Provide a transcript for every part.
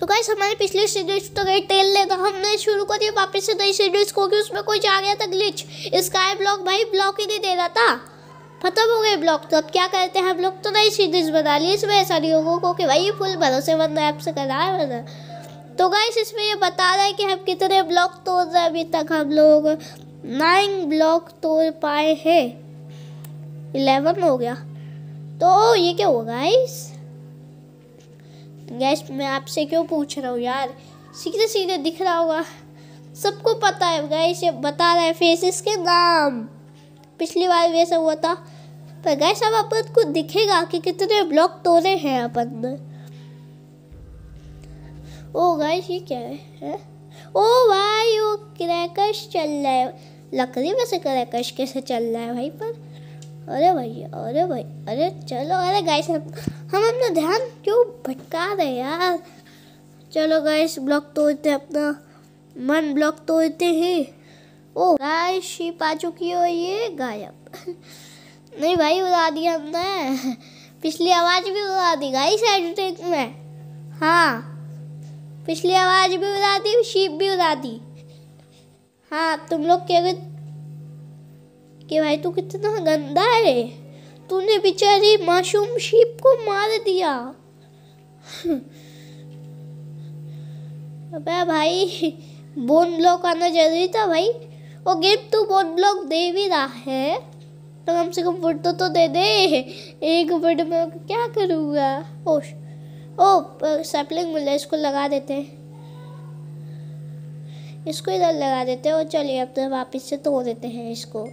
तो गाइस हमारे पिछले सीरीज तो गई टेल तो हमने शुरू कर दिया वापस से नई सीरीज को कि उसमें कोई आ गया था ग्लिच स्काई ब्लॉक भाई ब्लॉक ही नहीं दे रहा था खत्म हो गए ब्लॉक तो अब क्या करते हैं हम लोग तो नई सीरीज बना ली इसमें ऐसा नहीं होगा को कि भाई फुल भरोसेमंद ऐप से करा है मैंने तो गाइस इसमें ये बता रहा है कि हम कितने ब्लॉक तोड़ रहे अभी तक हम लोग नाइन ब्लॉक तोड़ पाए हैं इलेवन हो गया तो ये क्या होगा गाइस गैस मैं आपसे क्यों पूछ रहा हूँ यार सीधे सीधे दिख रहा होगा सबको पता है गैस ये बता रहे हैं फेसेस के नाम पिछली बार वैसा हुआ था पर गैस अब अपन को दिखेगा कि कितने ब्लॉक तोड़े हैं अपन ने ओ गैस ये क्या है, है? ओ भाई वो क्रैकश चल रहा है लकड़ी में से क्रैकश कैसे चल रहा है भाई पर अरे भैया अरे भाई अरे चलो अरे गाइस हम अपना ध्यान क्यों भटका रहे यार चलो गाइस ब्लॉक तोड़ते अपना मन ब्लॉक तोड़ते हैं ओ गाइस शिप आ चुकी हो ये गायब नहीं भाई उड़ा दिया हमने पिछली आवाज़ भी उड़ा दी गाइस एडिटिंग में हाँ पिछली आवाज़ भी उड़ा दी शिप भी उड़ा दी हाँ तुम लोग क्या कि भाई तू कितना गंदा है तूने बेचारी मासूम शिप को मार दिया अबे भाई बोन ब्लॉक आना जरूरी था भाई वो गेम तू बोन ब्लॉक दे भी रहा है तो कम से कम वुड तो, तो दे दे एक वुड में क्या करूँगा ओ ओ सैपलिंग मिला इसको लगा देते हैं इसको इधर लगा देते हैं और चलिए अब तो वापस से तोड़ देते हैं इसको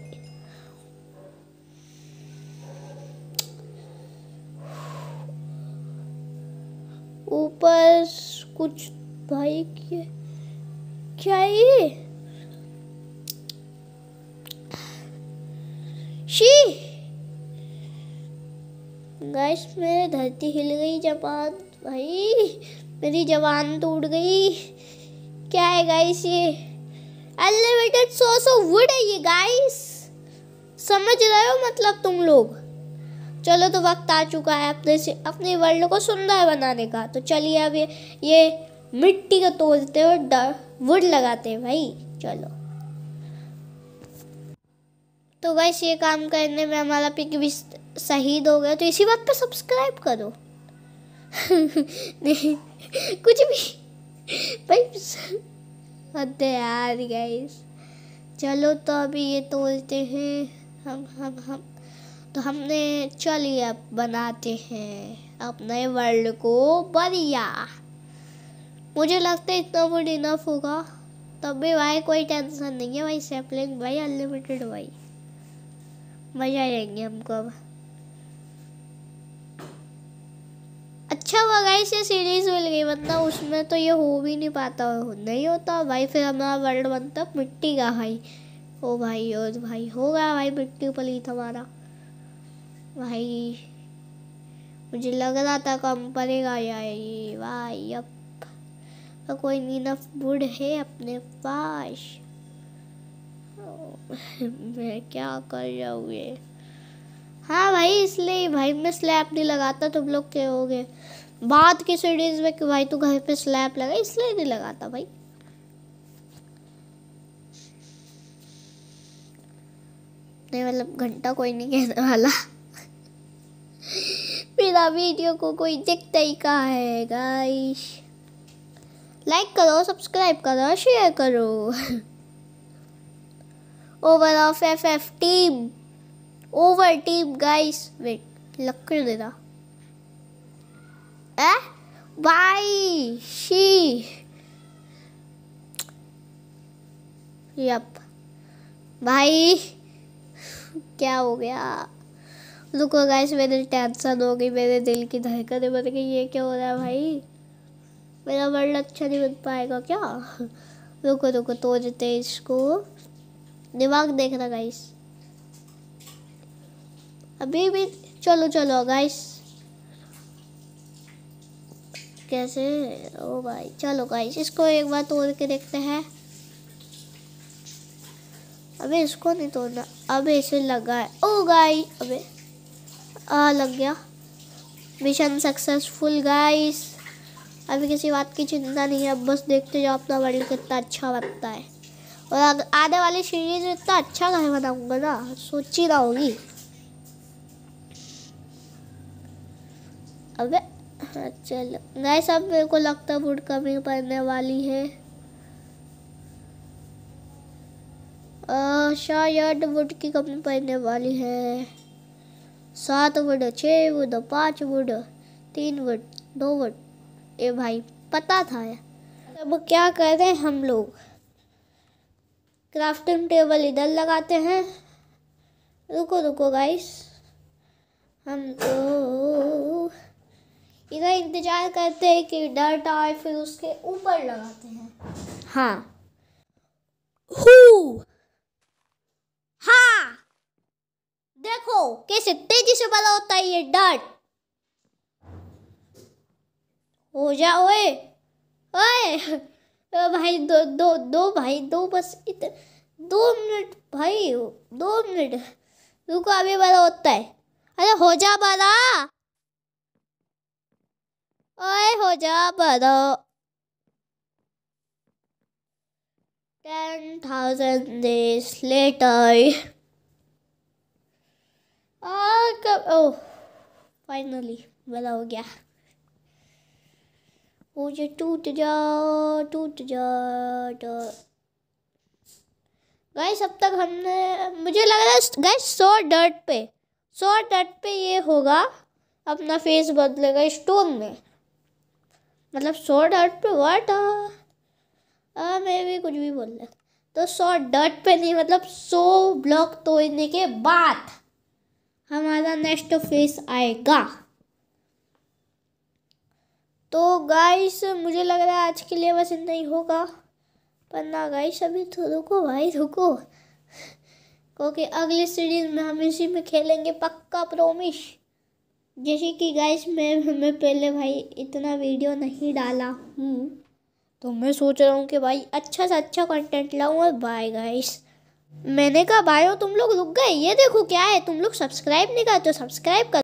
कुछ भाई क्या क्या ये शी गैस मेरी धरती हिल गई जबान भाई मेरी जवान टूट गई क्या है गाइस ये एलिवेटेड सोर्स ऑफ वुड है ये गाइस समझ रहे हो मतलब तुम लोग चलो तो वक्त आ चुका है अपने से अपने वर्ल्ड को सुंदर बनाने का तो चलिए अब ये ये मिट्टी को तोड़ते और वुड लगाते हैं भाई चलो तो वैसे ये काम करने में हमारा पिक भी शहीद हो गया तो इसी बात पे सब्सक्राइब करो नहीं कुछ भी भाई हद यार गाइस चलो तो अभी ये तोड़ते हैं हम हम हम तो हमने चलिए अब बनाते हैं अपने वर्ल्ड को बढ़िया मुझे लगता है इतना वुड इनफ होगा तब भी भाई कोई टेंशन नहीं है भाई सैपलिंग भाई अनलिमिटेड भाई मज़ा आएंगे हमको अब अच्छा हुआ गाइस ये सीरीज़ मिल गई मतलब उसमें तो ये हो भी नहीं पाता नहीं होता भाई फिर हमारा वर्ल्ड बनता मिट्टी का भाई ओ भाई ओ भाई होगा भाई मिट्टी पलीत हमारा भाई मुझे लग रहा था कम पड़ेगा या ये भाई अब तो कोई नीना बुढ़ है अपने पास मैं क्या कर रहा ये हाँ भाई इसलिए भाई मैं स्लैप नहीं लगाता तुम लोग के हो गए बात की सीडीज में कि भाई तू घर पे स्लैप लगा इसलिए नहीं लगाता भाई नहीं मतलब घंटा कोई नहीं कहने वाला मेरा वीडियो को कोई देखता ही कहा है गाइस लाइक करो सब्सक्राइब करो शेयर करो over of F F team over team guys wait दे रहा ए बाय शी यप भाई क्या हो गया रुको गाइस मेरे टेंशन हो गई मेरे दिल की धड़कनें बन गई ये क्या हो रहा है भाई मेरा वर्ल्ड अच्छा नहीं बन पाएगा क्या रुको रुको तोड़ते इसको दिमाग देखना गाइस अभी भी चलो चलो गाइस कैसे ओ भाई चलो गाइस इसको एक बार तोड़ के देखते हैं अबे इसको नहीं तोड़ना अबे इसे लगा है ओ गाइस अबे आ लग गया मिशन सक्सेसफुल गाइस अभी किसी बात की चिंता नहीं है अब बस देखते जाओ अपना वर्ल्ड कितना अच्छा बनता है और आने वाली सीरीज इतना अच्छा घर बनाऊंगा ना सोची ना होगी अब हाँ, चलो नहीं सब मेरे को लगता है वुड कमी पड़ने वाली है शायद वुड की कमी पड़ने वाली है सात वर्ड छः वर्ड पाँच वर्ड तीन वर्ड दो वर्ड ए भाई पता था यार अब क्या करें हम लोग क्राफ्टिंग टेबल इधर लगाते हैं रुको रुको गाइस हम तो इधर इंतज़ार करते हैं कि डर आए फिर उसके ऊपर लगाते हैं हाँ देखो कैसे तेजी से बड़ा होता है ये डार्ट हो जा ओए ओए भाई दो दो दो भाई दो बस इतने दो मिनट भाई दो मिनट रुको अभी बड़ा होता है अरे हो जा बड़ा ओए हो जा बड़ा टेन थाउजेंड डेज लेटर आ कब ओ फाइनली बड़ा हो गया वो जो टूट जा टूट जा गाइस अब तक हमने मुझे लग रहा है गाइस सौ डर्ट पे सौ डर्ट पे ये होगा अपना फेस बदलेगा स्टोन में मतलब सौ डर्ट पे वाट आ मैं भी कुछ भी बोल रहा तो सौ डर्ट पे नहीं मतलब सौ ब्लॉक तोड़ने के बाद हमारा नेक्स्ट फेस आएगा तो गाइस मुझे लग रहा है आज के लिए बस इतना ही होगा पर ना गाइस अभी तो रुको भाई रुको क्योंकि अगले सीरीज में हम इसी में खेलेंगे पक्का प्रोमिश जैसे कि गाइस मैं मैं पहले भाई इतना वीडियो नहीं डाला हूँ तो मैं सोच रहा हूँ कि भाई अच्छा से अच्छा कंटेंट लाऊँ और बाय गाइस मैंने कहा भाई तुम लोग रुक गए ये देखो क्या है तुम लोग सब्सक्राइब नहीं करते सब्सक्राइब कर